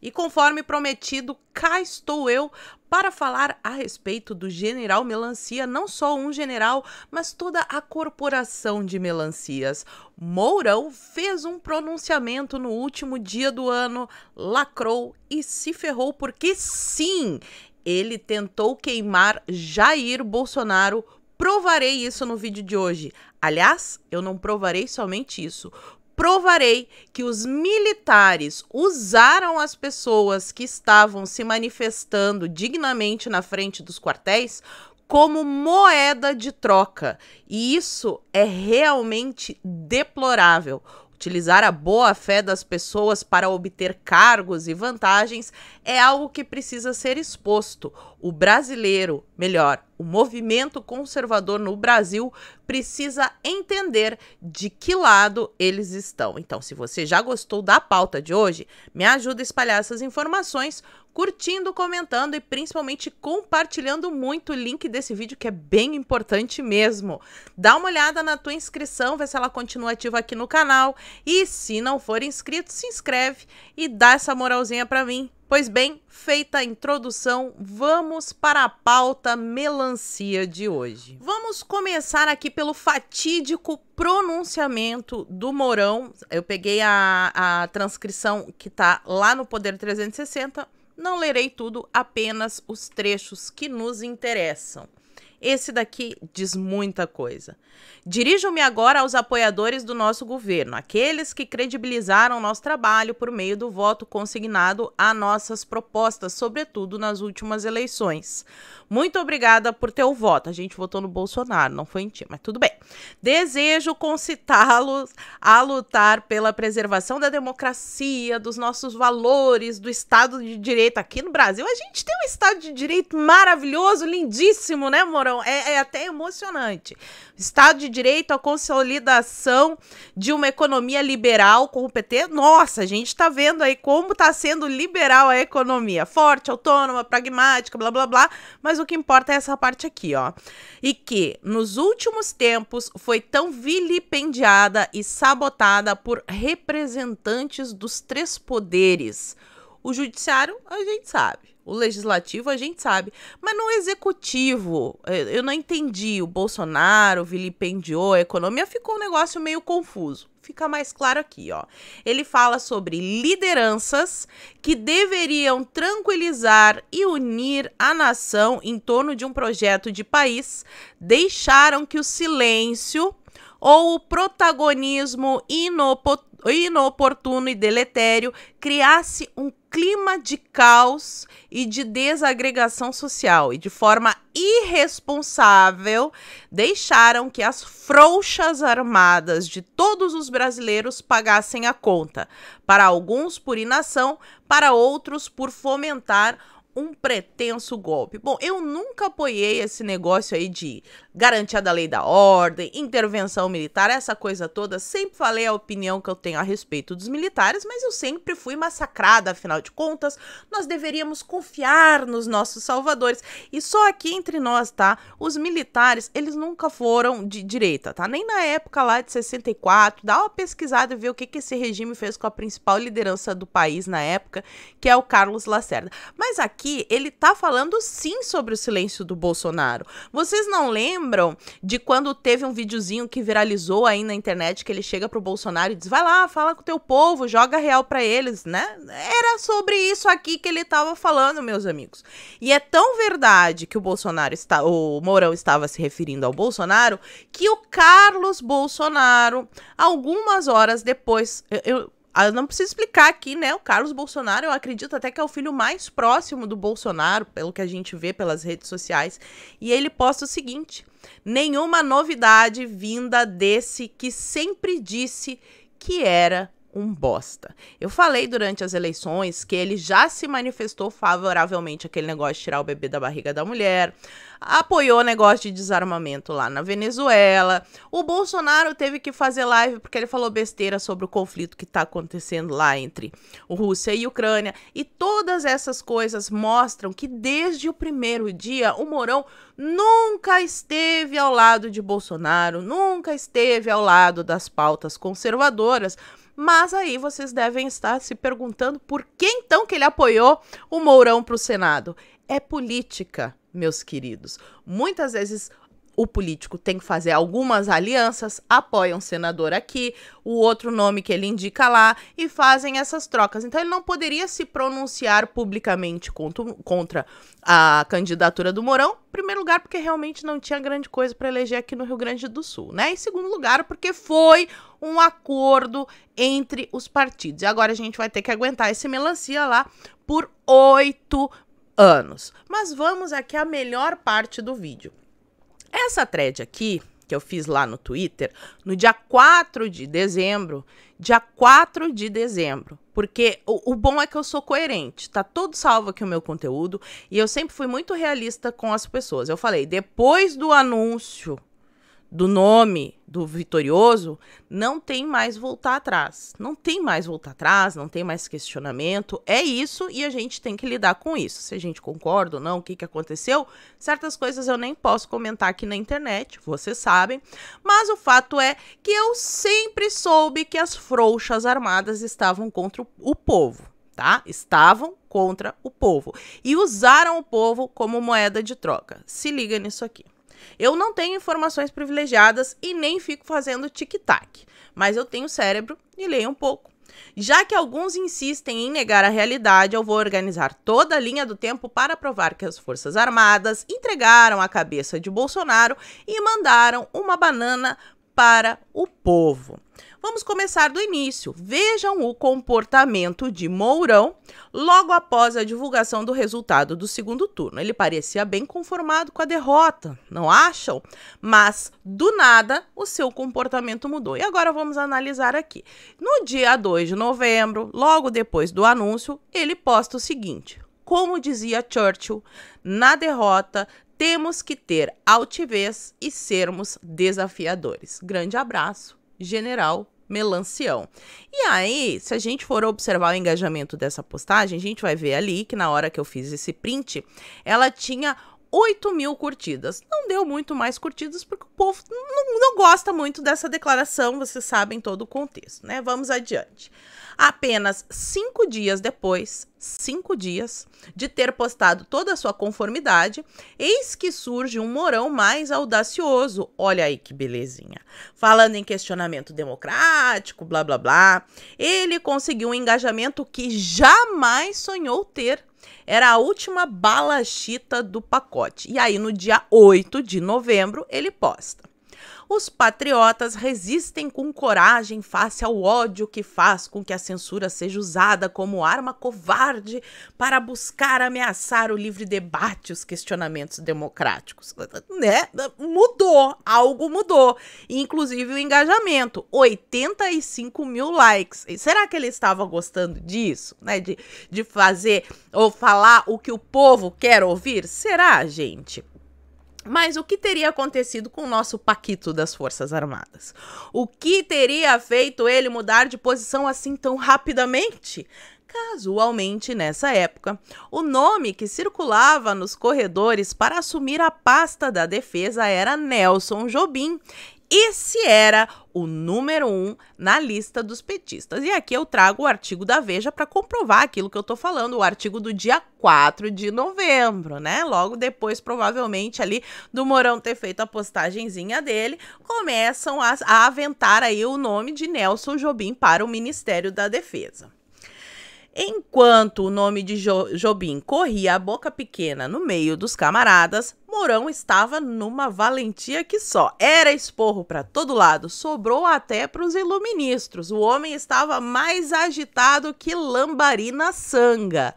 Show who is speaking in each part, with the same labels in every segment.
Speaker 1: E conforme prometido, cá estou eu para falar a respeito do General Melancia, não só um general, mas toda a corporação de melancias. Mourão fez um pronunciamento no último dia do ano, lacrou e se ferrou porque sim, ele tentou queimar Jair Bolsonaro. Provarei isso no vídeo de hoje. Aliás, eu não provarei somente isso provarei que os militares usaram as pessoas que estavam se manifestando dignamente na frente dos quartéis como moeda de troca. E isso é realmente deplorável. Utilizar a boa fé das pessoas para obter cargos e vantagens é algo que precisa ser exposto. O brasileiro, melhor, o movimento conservador no Brasil precisa entender de que lado eles estão. Então, se você já gostou da pauta de hoje, me ajuda a espalhar essas informações curtindo, comentando e principalmente compartilhando muito o link desse vídeo que é bem importante mesmo. Dá uma olhada na tua inscrição, vê se ela continua ativa aqui no canal e se não for inscrito, se inscreve e dá essa moralzinha para mim. Pois bem, feita a introdução, vamos para a pauta melancia de hoje. Vamos começar aqui pelo fatídico pronunciamento do Mourão. Eu peguei a, a transcrição que está lá no Poder 360, não lerei tudo, apenas os trechos que nos interessam. Esse daqui diz muita coisa. Dirijo-me agora aos apoiadores do nosso governo, aqueles que credibilizaram nosso trabalho por meio do voto consignado a nossas propostas, sobretudo nas últimas eleições. Muito obrigada por teu voto. A gente votou no Bolsonaro, não foi em ti, mas tudo bem. Desejo concitá-los a lutar pela preservação da democracia, dos nossos valores, do Estado de Direito. Aqui no Brasil, a gente tem um Estado de Direito maravilhoso, lindíssimo, né, Morão? foram. É, é até emocionante. Estado de Direito, a consolidação de uma economia liberal com o PT. Nossa, a gente está vendo aí como está sendo liberal a economia. Forte, autônoma, pragmática, blá blá blá. Mas o que importa é essa parte aqui, ó. E que nos últimos tempos foi tão vilipendiada e sabotada por representantes dos três poderes. O judiciário, a gente sabe o legislativo a gente sabe, mas no executivo, é, eu não entendi. O Bolsonaro vilipendiou a economia, ficou um negócio meio confuso. Fica mais claro aqui, ó. Ele fala sobre lideranças que deveriam tranquilizar e unir a nação em torno de um projeto de país, deixaram que o silêncio ou o protagonismo inoportuno e deletério criasse um clima de caos e de desagregação social e de forma irresponsável deixaram que as frouxas armadas de todos os brasileiros pagassem a conta, para alguns por inação, para outros por fomentar um pretenso golpe. Bom, eu nunca apoiei esse negócio aí de garantia da lei da ordem, intervenção militar, essa coisa toda. Sempre falei a opinião que eu tenho a respeito dos militares, mas eu sempre fui massacrada, afinal de contas, nós deveríamos confiar nos nossos salvadores. E só aqui entre nós, tá? Os militares, eles nunca foram de direita, tá? Nem na época lá de 64, dá uma pesquisada e vê o que que esse regime fez com a principal liderança do país na época, que é o Carlos Lacerda. Mas aqui aqui, ele tá falando sim sobre o silêncio do Bolsonaro. Vocês não lembram de quando teve um videozinho que viralizou aí na internet que ele chega pro Bolsonaro e diz: "Vai lá, fala com o teu povo, joga real para eles", né? Era sobre isso aqui que ele tava falando, meus amigos. E é tão verdade que o Bolsonaro está o Mourão estava se referindo ao Bolsonaro que o Carlos Bolsonaro algumas horas depois eu, eu ah, eu não preciso explicar aqui, né? O Carlos Bolsonaro, eu acredito até que é o filho mais próximo do Bolsonaro, pelo que a gente vê pelas redes sociais. E ele posta o seguinte: nenhuma novidade vinda desse que sempre disse que era um bosta. Eu falei durante as eleições que ele já se manifestou favoravelmente aquele negócio de tirar o bebê da barriga da mulher, apoiou o negócio de desarmamento lá na Venezuela. O Bolsonaro teve que fazer live porque ele falou besteira sobre o conflito que está acontecendo lá entre Rússia e Ucrânia. E todas essas coisas mostram que desde o primeiro dia o Mourão nunca esteve ao lado de Bolsonaro, nunca esteve ao lado das pautas conservadoras. Mas aí vocês devem estar se perguntando por que então que ele apoiou o Mourão para o Senado. É política meus queridos. Muitas vezes o político tem que fazer algumas alianças, apoia um senador aqui, o outro nome que ele indica lá e fazem essas trocas. Então ele não poderia se pronunciar publicamente contra a candidatura do Mourão, em primeiro lugar porque realmente não tinha grande coisa para eleger aqui no Rio Grande do Sul, né? Em segundo lugar porque foi um acordo entre os partidos. E agora a gente vai ter que aguentar esse melancia lá por oito anos. Mas vamos aqui à melhor parte do vídeo. Essa thread aqui, que eu fiz lá no Twitter, no dia 4 de dezembro, dia 4 de dezembro, porque o, o, bom é que eu sou coerente, tá todo salvo aqui o meu conteúdo, e eu sempre fui muito realista com as pessoas. Eu falei, depois do anúncio do nome do vitorioso, não tem mais voltar atrás. Não tem mais voltar atrás, não tem mais questionamento. É isso e a gente tem que lidar com isso. Se a gente concorda ou não, o que, que aconteceu, certas coisas eu nem posso comentar aqui na internet, vocês sabem. Mas o fato é que eu sempre soube que as frouxas armadas estavam contra o povo, tá? Estavam contra o povo e usaram o povo como moeda de troca. Se liga nisso aqui. Eu não tenho informações privilegiadas e nem fico fazendo tic-tac, mas eu tenho cérebro e leio um pouco. Já que alguns insistem em negar a realidade, eu vou organizar toda a linha do tempo para provar que as Forças Armadas entregaram a cabeça de Bolsonaro e mandaram uma banana para o povo. Vamos começar do início. Vejam o comportamento de Mourão logo após a divulgação do resultado do segundo turno. Ele parecia bem conformado com a derrota, não acham? Mas do nada o seu comportamento mudou. E agora vamos analisar aqui. No dia 2 de novembro, logo depois do anúncio, ele posta o seguinte: como dizia Churchill, na derrota temos que ter altivez e sermos desafiadores. Grande abraço, General melancião. E aí, se a gente for observar o engajamento dessa postagem, a gente vai ver ali que na hora que eu fiz esse print, ela tinha 8 mil curtidas. Não deu muito mais curtidas, porque o povo não, não gosta muito dessa declaração, vocês sabem todo o contexto, né? Vamos adiante. Apenas cinco dias depois, cinco dias, de ter postado toda a sua conformidade, eis que surge um morão mais audacioso. Olha aí que belezinha. Falando em questionamento democrático, blá blá blá, ele conseguiu um engajamento que jamais sonhou ter era a última balachita do pacote. E aí, no dia 8 de novembro, ele posta os patriotas resistem com coragem face ao ódio que faz com que a censura seja usada como arma covarde para buscar ameaçar o livre debate, os questionamentos democráticos. Né? Mudou, algo mudou. Inclusive o engajamento, 85 mil likes. E será que ele estava gostando disso, né? De, de fazer ou falar o que o povo quer ouvir? Será, gente? Mas o que teria acontecido com o nosso Paquito das Forças Armadas? O que teria feito ele mudar de posição assim tão rapidamente? Casualmente, nessa época, o nome que circulava nos corredores para assumir a pasta da defesa era Nelson Jobim, esse era o número um na lista dos petistas. E aqui eu trago o artigo da Veja para comprovar aquilo que eu estou falando, o artigo do dia 4 de novembro, né? Logo depois, provavelmente, ali do Morão ter feito a postagenzinha dele, começam a, a aventar aí o nome de Nelson Jobim para o Ministério da Defesa. Enquanto o nome de jo Jobim corria a boca pequena no meio dos camaradas, Mourão estava numa valentia que só era esporro para todo lado, sobrou até para os iluministros. O homem estava mais agitado que lambarina sanga.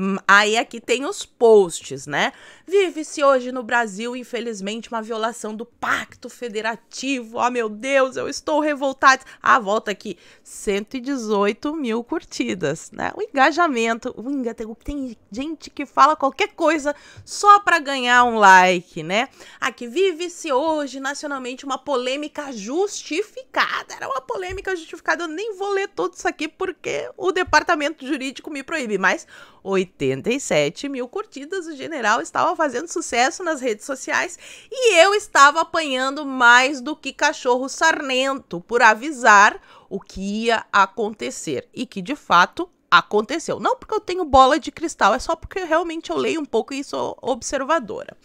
Speaker 1: Hum, aí aqui é tem os posts, né? Vive-se hoje no Brasil, infelizmente, uma violação do Pacto Federativo. Oh, meu Deus, eu estou revoltado. Ah, volta aqui. 118 mil curtidas, né? O engajamento. O Tem gente que fala qualquer coisa só para ganhar um like, né? Aqui, vive-se hoje, nacionalmente, uma polêmica justificada. Era uma polêmica justificada. Eu nem vou ler tudo isso aqui porque o departamento jurídico me proíbe, mas 87 mil curtidas. O general estava fazendo sucesso nas redes sociais e eu estava apanhando mais do que cachorro sarnento por avisar o que ia acontecer e que de fato aconteceu. Não porque eu tenho bola de cristal, é só porque realmente eu leio um pouco e sou observadora.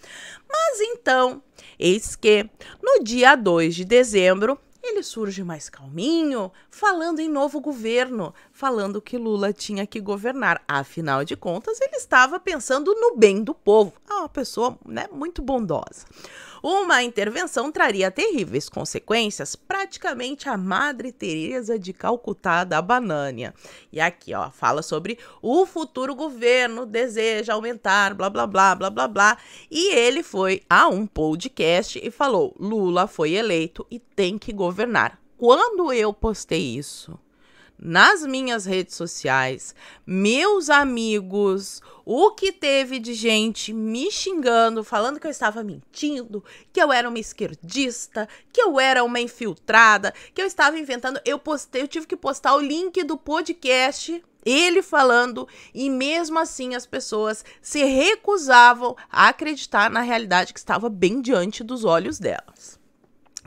Speaker 1: Mas então, eis que no dia 2 de dezembro, ele surge mais calminho, falando em novo governo, falando que Lula tinha que governar. Afinal de contas, ele estava pensando no bem do povo. Ah, uma pessoa né, muito bondosa uma intervenção traria terríveis consequências, praticamente a Madre Teresa de Calcutá da Banânia. E aqui, ó, fala sobre o futuro governo deseja aumentar, blá blá blá blá blá blá. E ele foi a um podcast e falou: Lula foi eleito e tem que governar. Quando eu postei isso, nas minhas redes sociais, meus amigos, o que teve de gente me xingando, falando que eu estava mentindo, que eu era uma esquerdista, que eu era uma infiltrada, que eu estava inventando. Eu postei, eu tive que postar o link do podcast ele falando, e mesmo assim as pessoas se recusavam a acreditar na realidade que estava bem diante dos olhos delas.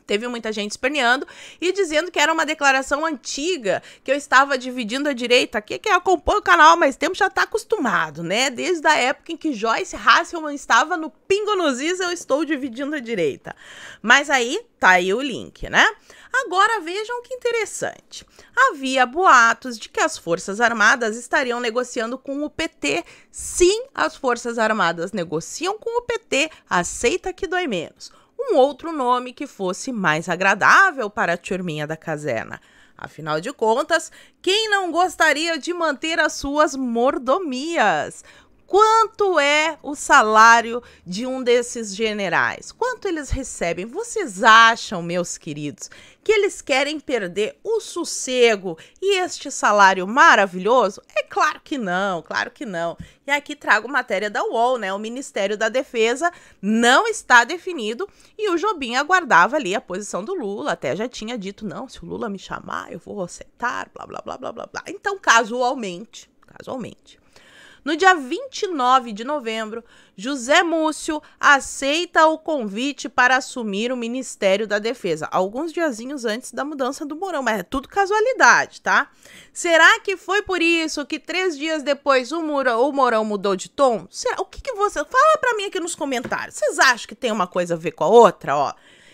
Speaker 1: Teve muita gente esperneando e dizendo que era uma declaração antiga, que eu estava dividindo a direita. Aqui que acompanha o canal mais tempo já está acostumado, né? Desde a época em que Joyce Hasselman estava no Pingo nos Is, eu estou dividindo a direita. Mas aí, tá aí o link, né? Agora vejam que interessante. Havia boatos de que as Forças Armadas estariam negociando com o PT. Sim, as Forças Armadas negociam com o PT, aceita que dói menos um outro nome que fosse mais agradável para a turminha da caserna. Afinal de contas, quem não gostaria de manter as suas mordomias? Quanto é o salário de um desses generais? Quanto eles recebem? Vocês acham, meus queridos, que eles querem perder o sossego e este salário maravilhoso? É claro que não, claro que não. E aqui trago matéria da UOL, né? O Ministério da Defesa não está definido e o Jobim aguardava ali a posição do Lula, até já tinha dito: não, se o Lula me chamar, eu vou aceitar, blá, blá, blá, blá, blá, blá. Então, casualmente, casualmente no dia 29 de novembro, José Múcio aceita o convite para assumir o Ministério da Defesa, alguns diazinhos antes da mudança do Mourão, mas é tudo casualidade, tá? Será que foi por isso que três dias depois o, Mourão, o Mourão mudou de tom? Será, o que, que você... Fala para mim aqui nos comentários. Vocês acham que tem uma coisa a ver com a outra, ó?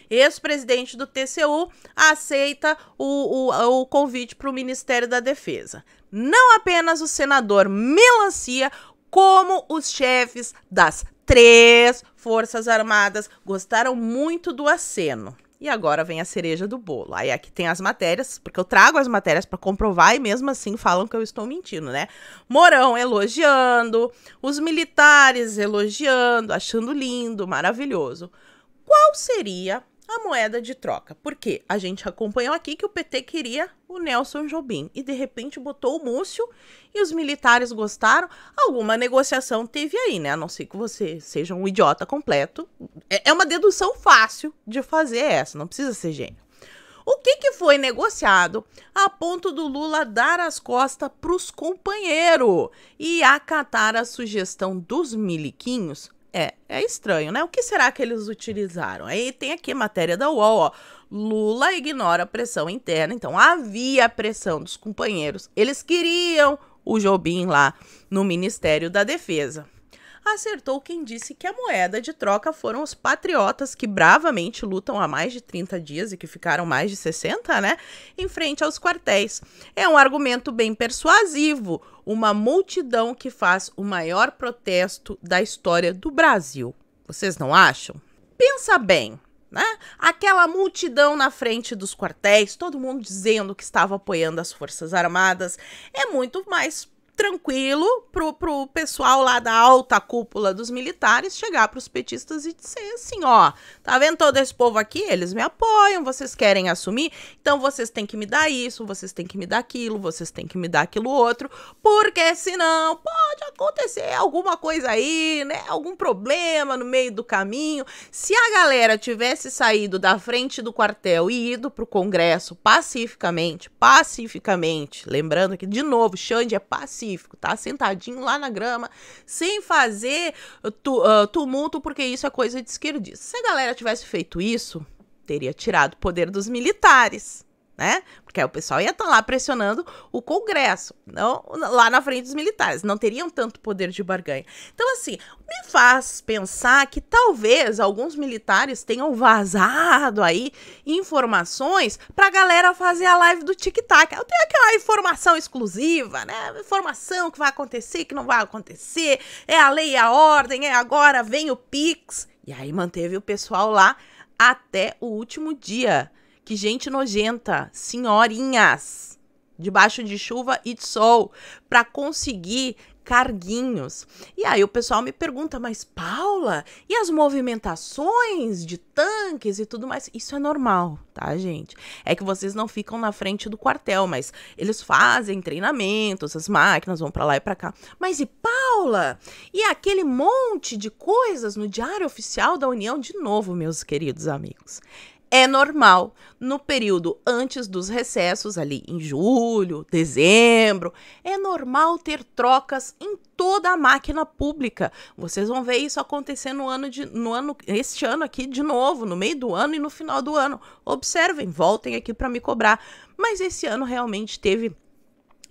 Speaker 1: Ex-presidente do TCU aceita o, o, o convite para o Ministério da Defesa não apenas o senador Melancia, como os chefes das três Forças Armadas gostaram muito do aceno. E agora vem a cereja do bolo. Aí aqui tem as matérias, porque eu trago as matérias para comprovar e mesmo assim falam que eu estou mentindo, né? Morão elogiando, os militares elogiando, achando lindo, maravilhoso. Qual seria a moeda de troca. Porque a gente acompanhou aqui que o PT queria o Nelson Jobim e de repente botou o Múcio e os militares gostaram. Alguma negociação teve aí, né? A não ser que você seja um idiota completo. É, é uma dedução fácil de fazer essa, não precisa ser gênio. O que, que foi negociado a ponto do Lula dar as costas para os companheiros e acatar a sugestão dos miliquinhos é, é estranho, né? O que será que eles utilizaram? Aí tem aqui a matéria da UOL, ó. Lula ignora a pressão interna, então havia pressão dos companheiros. Eles queriam o Jobim lá no Ministério da Defesa acertou quem disse que a moeda de troca foram os patriotas que bravamente lutam há mais de 30 dias e que ficaram mais de 60, né? Em frente aos quartéis. É um argumento bem persuasivo. Uma multidão que faz o maior protesto da história do Brasil. Vocês não acham? Pensa bem. Né? Aquela multidão na frente dos quartéis, todo mundo dizendo que estava apoiando as Forças Armadas, é muito mais tranquilo pro, pro pessoal lá da alta cúpula dos militares chegar pros petistas e dizer assim, ó, tá vendo todo esse povo aqui? Eles me apoiam, vocês querem assumir, então vocês têm que me dar isso, vocês têm que me dar aquilo, vocês têm que me dar aquilo outro, porque senão pode acontecer alguma coisa aí, né? Algum problema no meio do caminho. Se a galera tivesse saído da frente do quartel e ido pro Congresso pacificamente, pacificamente, lembrando que, de novo, Xande é pacificamente pacífico, tá? Sentadinho lá na grama, sem fazer tu, uh, tumulto, porque isso é coisa de esquerdista. Se a galera tivesse feito isso, teria tirado o poder dos militares né? Porque aí o pessoal ia estar tá lá pressionando o Congresso, não lá na frente dos militares, não teriam tanto poder de barganha. Então, assim, me faz pensar que talvez alguns militares tenham vazado aí informações para a galera fazer a live do Tic Tac. Eu tenho aquela informação exclusiva, né? Informação que vai acontecer, que não vai acontecer, é a lei e a ordem, é agora vem o Pix. E aí manteve o pessoal lá até o último dia que gente nojenta, senhorinhas, debaixo de chuva e de sol, para conseguir carguinhos. E aí o pessoal me pergunta, mas Paula, e as movimentações de tanques e tudo mais? Isso é normal, tá, gente? É que vocês não ficam na frente do quartel, mas eles fazem treinamentos, as máquinas vão para lá e para cá. Mas e Paula? E aquele monte de coisas no Diário Oficial da União de novo, meus queridos amigos é normal no período antes dos recessos, ali em julho, dezembro, é normal ter trocas em toda a máquina pública. Vocês vão ver isso acontecer no ano de no ano este ano aqui de novo, no meio do ano e no final do ano. Observem, voltem aqui para me cobrar. Mas esse ano realmente teve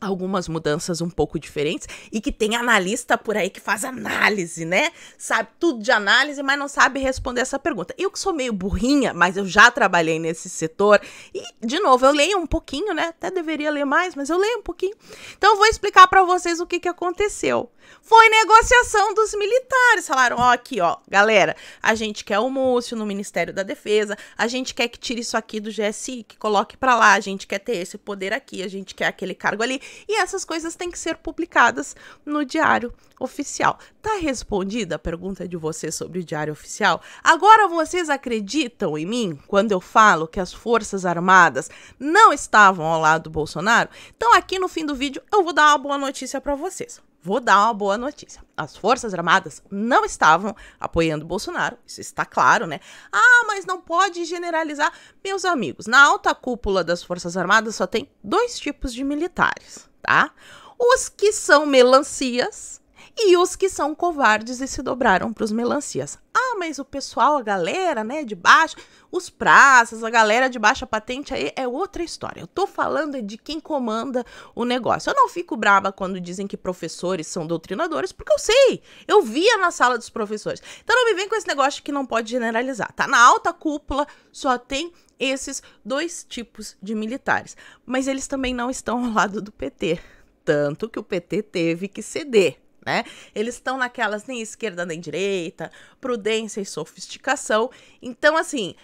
Speaker 1: algumas mudanças um pouco diferentes e que tem analista por aí que faz análise, né? Sabe tudo de análise, mas não sabe responder essa pergunta. Eu que sou meio burrinha, mas eu já trabalhei nesse setor e de novo, eu leio um pouquinho, né? Até deveria ler mais, mas eu leio um pouquinho. Então eu vou explicar para vocês o que que aconteceu. Foi negociação dos militares, falaram, ó, aqui, ó, galera, a gente quer o Múcio no Ministério da Defesa, a gente quer que tire isso aqui do GSI, que coloque para lá, a gente quer ter esse poder aqui, a gente quer aquele cargo ali e essas coisas têm que ser publicadas no Diário Oficial. Tá respondida a pergunta de você sobre o Diário Oficial? Agora vocês acreditam em mim quando eu falo que as Forças Armadas não estavam ao lado do Bolsonaro? Então aqui no fim do vídeo eu vou dar uma boa notícia para vocês. Vou dar uma boa notícia. As Forças Armadas não estavam apoiando Bolsonaro, isso está claro, né? Ah, mas não pode generalizar. Meus amigos, na alta cúpula das Forças Armadas só tem dois tipos de militares, tá? Os que são melancias e os que são covardes e se dobraram para os melancias mas o pessoal, a galera, né, de baixo, os praças, a galera de baixa patente aí é outra história. Eu tô falando de quem comanda o negócio. Eu não fico brava quando dizem que professores são doutrinadores, porque eu sei, eu via na sala dos professores. Então não me vem com esse negócio que não pode generalizar, tá? Na alta cúpula só tem esses dois tipos de militares, mas eles também não estão ao lado do PT, tanto que o PT teve que ceder né? Eles estão naquelas nem esquerda nem direita, prudência e sofisticação. Então, assim,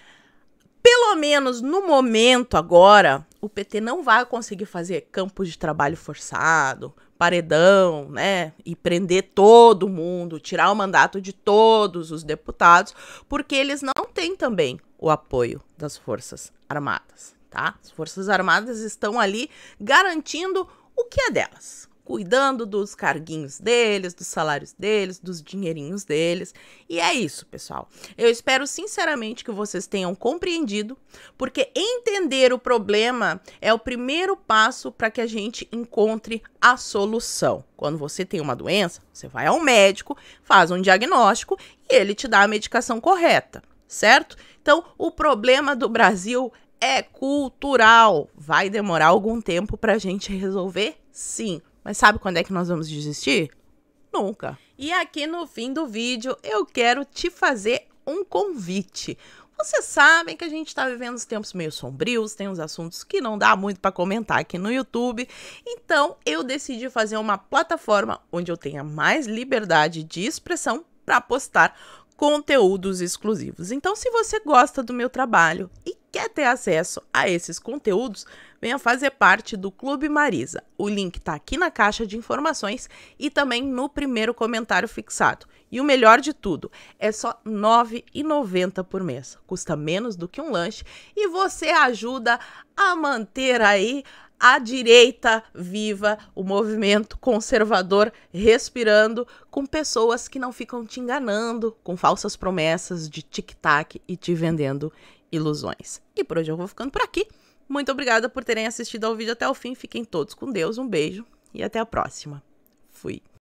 Speaker 1: pelo menos no momento agora, o PT não vai conseguir fazer campos de trabalho forçado, paredão, né? E prender todo mundo, tirar o mandato de todos os deputados, porque eles não têm também o apoio das Forças Armadas, tá? As Forças Armadas estão ali garantindo o que é delas, cuidando dos carguinhos deles, dos salários deles, dos dinheirinhos deles. E é isso, pessoal. Eu espero sinceramente que vocês tenham compreendido, porque entender o problema é o primeiro passo para que a gente encontre a solução. Quando você tem uma doença, você vai ao médico, faz um diagnóstico e ele te dá a medicação correta, certo? Então, o problema do Brasil é cultural. Vai demorar algum tempo para a gente resolver? Sim, mas sabe quando é que nós vamos desistir? Nunca. E aqui no fim do vídeo eu quero te fazer um convite. Vocês sabem que a gente está vivendo uns tempos meio sombrios, tem uns assuntos que não dá muito para comentar aqui no YouTube. Então, eu decidi fazer uma plataforma onde eu tenha mais liberdade de expressão para postar conteúdos exclusivos. Então, se você gosta do meu trabalho e quer ter acesso a esses conteúdos, venha fazer parte do Clube Marisa. O link está aqui na caixa de informações e também no primeiro comentário fixado. E o melhor de tudo, é só R$ 9,90 por mês. Custa menos do que um lanche e você ajuda a manter aí a direita viva, o movimento conservador respirando, com pessoas que não ficam te enganando com falsas promessas de tic-tac e te vendendo ilusões. E por hoje eu vou ficando por aqui. Muito obrigada por terem assistido ao vídeo até o fim. Fiquem todos com Deus. Um beijo e até a próxima. Fui.